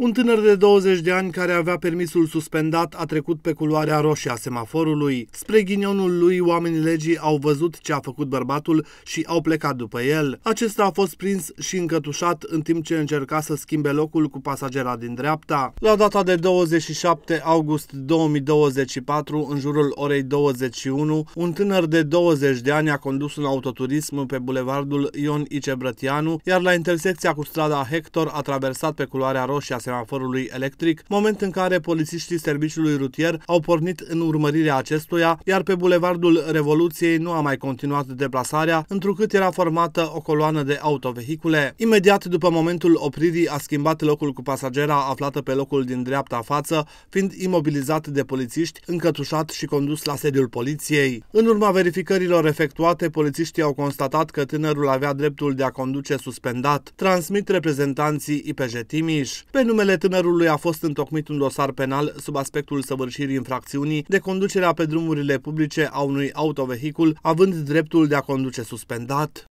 Un tânăr de 20 de ani care avea permisul suspendat a trecut pe culoarea roșie a semaforului. Spre ghinionul lui, oamenii legii au văzut ce a făcut bărbatul și au plecat după el. Acesta a fost prins și încătușat în timp ce încerca să schimbe locul cu pasagera din dreapta. La data de 27 august 2024, în jurul orei 21, un tânăr de 20 de ani a condus un autoturism pe bulevardul Ion Icebrătianu, iar la intersecția cu strada Hector a traversat pe culoarea roșie a semaforului electric, moment în care polițiștii serviciului rutier au pornit în urmărirea acestuia, iar pe bulevardul Revoluției nu a mai continuat deplasarea, întrucât era formată o coloană de autovehicule. Imediat după momentul opririi a schimbat locul cu pasagera aflată pe locul din dreapta față, fiind imobilizat de polițiști, încătușat și condus la sediul poliției. În urma verificărilor efectuate, polițiștii au constatat că tânărul avea dreptul de a conduce suspendat, transmit reprezentanții IPJ Timiș. Pe nume numele tânărului a fost întocmit un dosar penal sub aspectul săvârșirii infracțiunii de conducerea pe drumurile publice a unui autovehicul, având dreptul de a conduce suspendat.